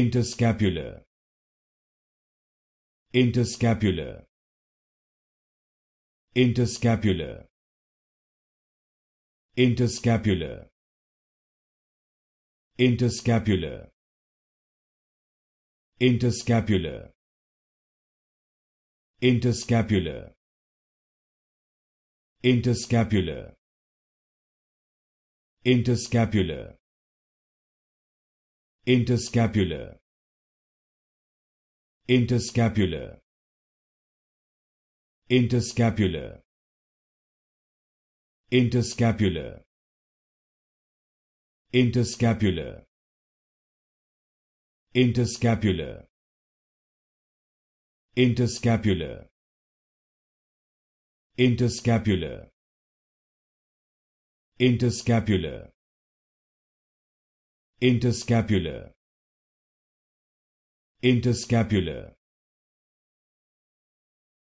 interscapular interscapular interscapular interscapular interscapular interscapular interscapular interscapular interscapular interscapular interscapular interscapular interscapular interscapular interscapular interscapular interscapular interscapular interscapular interscapular